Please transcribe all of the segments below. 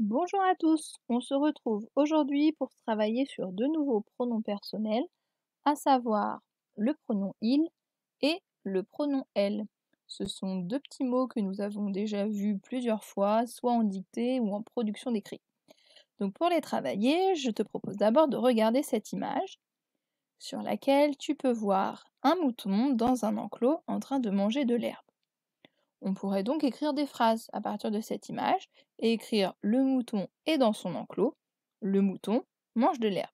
Bonjour à tous, on se retrouve aujourd'hui pour travailler sur deux nouveaux pronoms personnels, à savoir le pronom il et le pronom elle. Ce sont deux petits mots que nous avons déjà vus plusieurs fois, soit en dictée ou en production d'écrit. Donc pour les travailler, je te propose d'abord de regarder cette image sur laquelle tu peux voir un mouton dans un enclos en train de manger de l'herbe. On pourrait donc écrire des phrases à partir de cette image et écrire le mouton est dans son enclos, le mouton mange de l'herbe.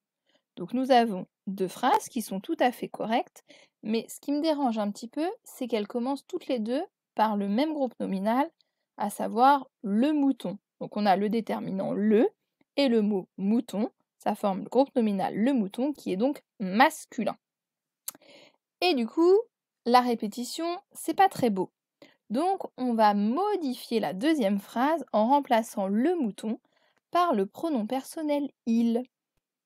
Donc nous avons deux phrases qui sont tout à fait correctes, mais ce qui me dérange un petit peu, c'est qu'elles commencent toutes les deux par le même groupe nominal, à savoir le mouton. Donc on a le déterminant le et le mot mouton, ça forme le groupe nominal le mouton qui est donc masculin. Et du coup, la répétition, c'est pas très beau. Donc on va modifier la deuxième phrase en remplaçant le mouton par le pronom personnel il.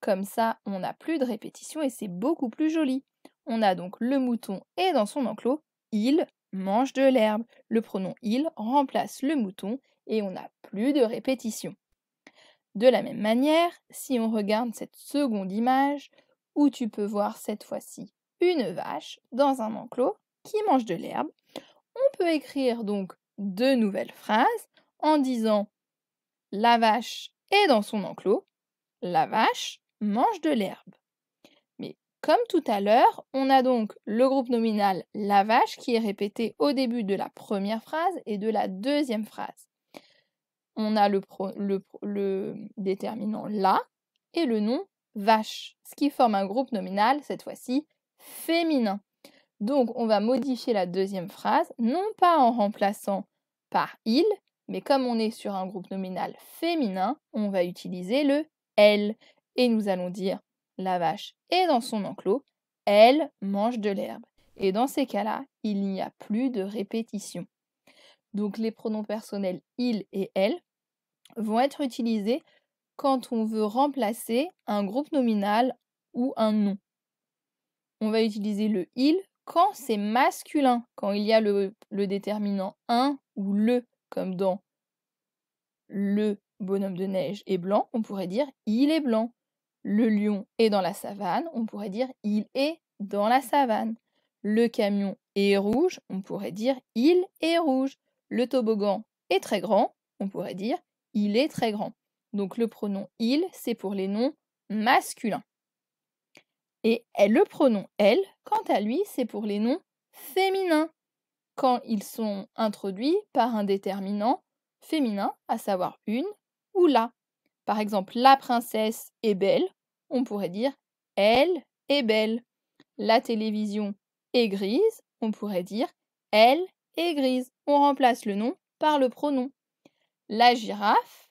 Comme ça, on n'a plus de répétition et c'est beaucoup plus joli. On a donc le mouton et dans son enclos, il mange de l'herbe. Le pronom il remplace le mouton et on n'a plus de répétition. De la même manière, si on regarde cette seconde image, où tu peux voir cette fois-ci une vache dans un enclos qui mange de l'herbe, on peut écrire donc deux nouvelles phrases en disant La vache est dans son enclos, la vache mange de l'herbe. Mais comme tout à l'heure, on a donc le groupe nominal la vache qui est répété au début de la première phrase et de la deuxième phrase. On a le, déterminant la et le nom vache, ce qui forme un groupe nominal, cette fois-ci féminin. Donc, on va modifier la deuxième phrase, non pas en remplaçant par il, mais comme on est sur un groupe nominal féminin, on va utiliser le elle. Et nous allons dire la vache est dans son enclos, elle mange de l'herbe. Et dans ces cas-là, il n'y a plus de répétition. Donc les pronoms personnels il et elle vont être utilisés quand on veut remplacer un groupe nominal ou un nom. On va utiliser le il quand c'est masculin, quand il y a le, déterminant un ou le, comme dans le bonhomme de neige est blanc, on pourrait dire il est blanc. Le lion est dans la savane, on pourrait dire il est dans la savane. Le camion est rouge, on pourrait dire il est rouge. Le toboggan est très grand, on pourrait dire il est très grand. Donc le pronom il, c'est pour les noms masculins. Et eh, le pronom elle, quant à lui, c'est pour les noms féminins, quand ils sont introduits par un déterminant féminin, à savoir une ou la. Par exemple, la princesse est belle, on pourrait dire elle est belle. La télévision est grise, on pourrait dire elle est grise. On remplace le nom par le pronom. La girafe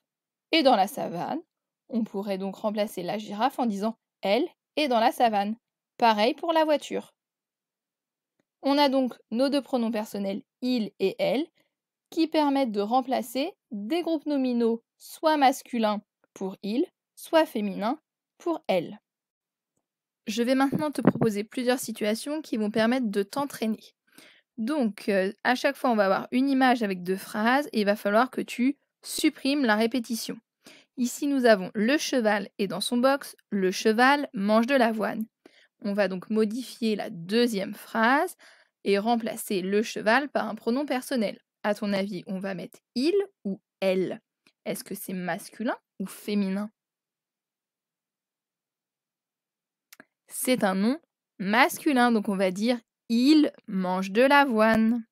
est dans la savane, on pourrait donc remplacer la girafe en disant elle et dans la savane. Pareil pour la voiture. On a donc nos deux pronoms personnels il et elle qui permettent de remplacer des groupes nominaux soit masculins pour il, soit féminins pour elle. Je vais maintenant te proposer plusieurs situations qui vont permettre de t'entraîner. Donc, euh, à chaque fois, on va avoir une image avec deux phrases et il va falloir que tu supprimes la répétition. Ici, nous avons le cheval et dans son box, le cheval mange de l'avoine. On va donc modifier la deuxième phrase et remplacer le cheval par un pronom personnel. À ton avis, on va mettre il ou elle Est-ce que c'est masculin ou féminin C'est un nom masculin, donc on va dire il mange de l'avoine.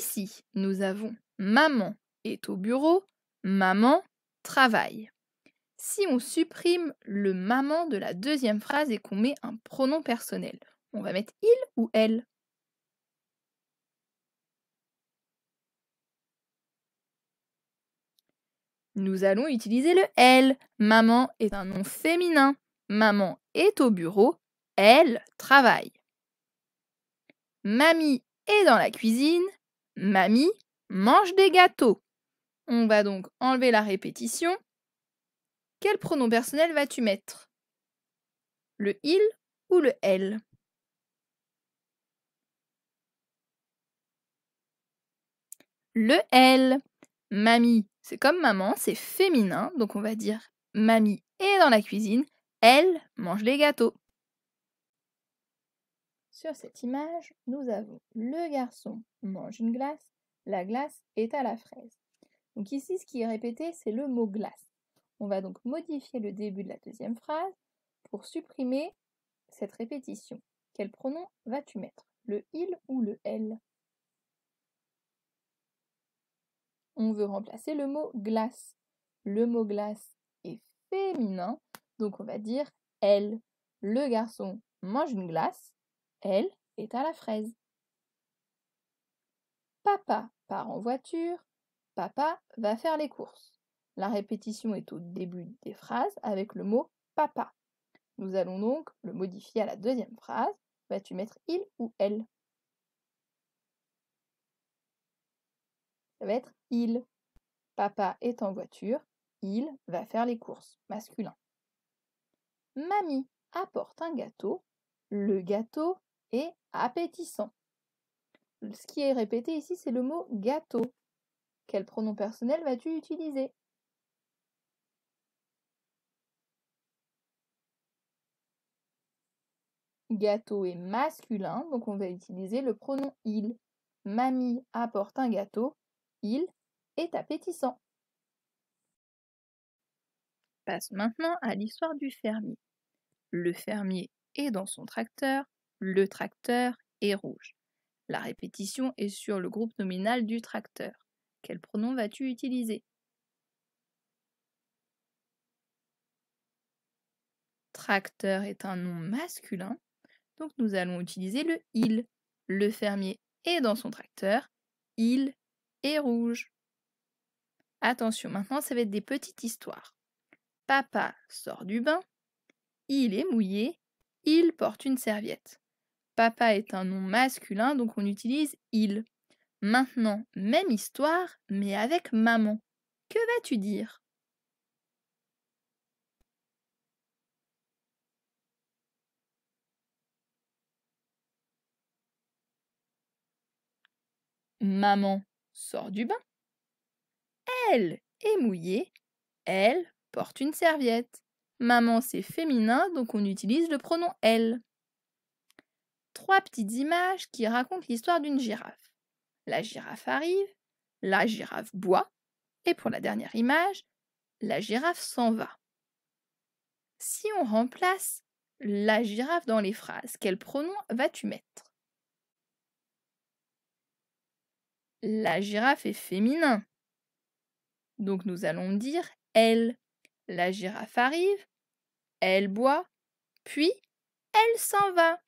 Ici, nous avons maman est au bureau, maman travaille. Si on supprime le maman de la deuxième phrase et qu'on met un pronom personnel, on va mettre il ou elle Nous allons utiliser le elle. Maman est un nom féminin. Maman est au bureau, elle travaille. Mamie est dans la cuisine, mamie mange des gâteaux. On va donc enlever la répétition. Quel pronom personnel vas-tu mettre Le il ou le elle Le elle. Mamie, c'est comme maman, c'est féminin, donc on va dire mamie est dans la cuisine, elle mange les gâteaux. Sur cette image, nous avons le garçon mange une glace, la glace est à la fraise. Donc ici, ce qui est répété, c'est le mot glace. On va donc modifier le début de la deuxième phrase pour supprimer cette répétition. Quel pronom vas-tu mettre Le il ou le elle On veut remplacer le mot glace. Le mot glace est féminin, donc on va dire elle. Le garçon mange une glace, elle est à la fraise. Papa part en voiture, Papa va faire les courses. La répétition est au début des phrases avec le mot papa. Nous allons donc le modifier à la deuxième phrase. Vas-tu mettre il ou elle Ça va être il. Papa est en voiture, il va faire les courses, masculin. Mamie apporte un gâteau, le gâteau est appétissant. Ce qui est répété ici, c'est le mot gâteau. Quel pronom personnel vas-tu utiliser Gâteau est masculin, donc on va utiliser le pronom il. Mamie apporte un gâteau, il est appétissant. Passe maintenant à l'histoire du fermier. Le fermier est dans son tracteur, le tracteur est rouge. La répétition est sur le groupe nominal du tracteur. Quel pronom vas-tu utiliser Tracteur est un nom masculin, donc nous allons utiliser le il. Le fermier est dans son tracteur, il est rouge. Attention, maintenant ça va être des petites histoires. Papa sort du bain, il est mouillé, il porte une serviette. Papa est un nom masculin, donc on utilise il. Maintenant, même histoire, mais avec maman. Que vas-tu dire Maman sort du bain. Elle est mouillée. Elle porte une serviette. Maman, c'est féminin, donc on utilise le pronom elle. Trois petites images qui racontent l'histoire d'une girafe la girafe arrive, la girafe boit, et pour la dernière image, la girafe s'en va. Si on remplace la girafe dans les phrases, quel pronom vas-tu mettre La girafe est féminin. Donc nous allons dire elle. La girafe arrive, elle boit, puis elle s'en va.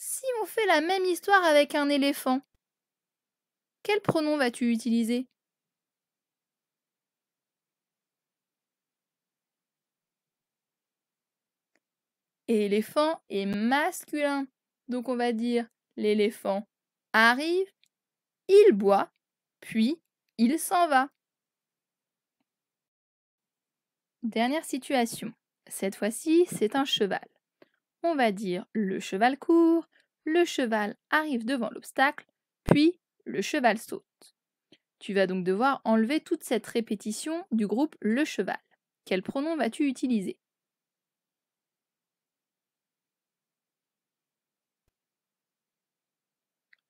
Si on fait la même histoire avec un éléphant, quel pronom vas-tu utiliser Éléphant est masculin, donc on va dire l'éléphant arrive, il boit, puis il s'en va. Dernière situation. Cette fois-ci, c'est un cheval on va dire le cheval court, le cheval arrive devant l'obstacle, puis le cheval saute. Tu vas donc devoir enlever toute cette répétition du groupe le cheval. Quel pronom vas-tu utiliser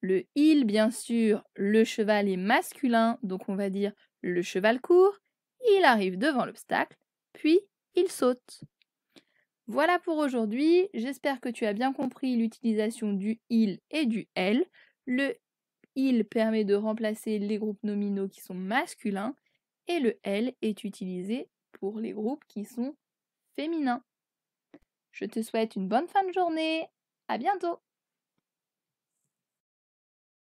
Le il, bien sûr, le cheval est masculin, donc on va dire le cheval court, il arrive devant l'obstacle, puis il saute. Voilà pour aujourd'hui. J'espère que tu as bien compris l'utilisation du il et du elle. Le il permet de remplacer les groupes nominaux qui sont masculins et le elle est utilisé pour les groupes qui sont féminins. Je te souhaite une bonne fin de journée. À bientôt.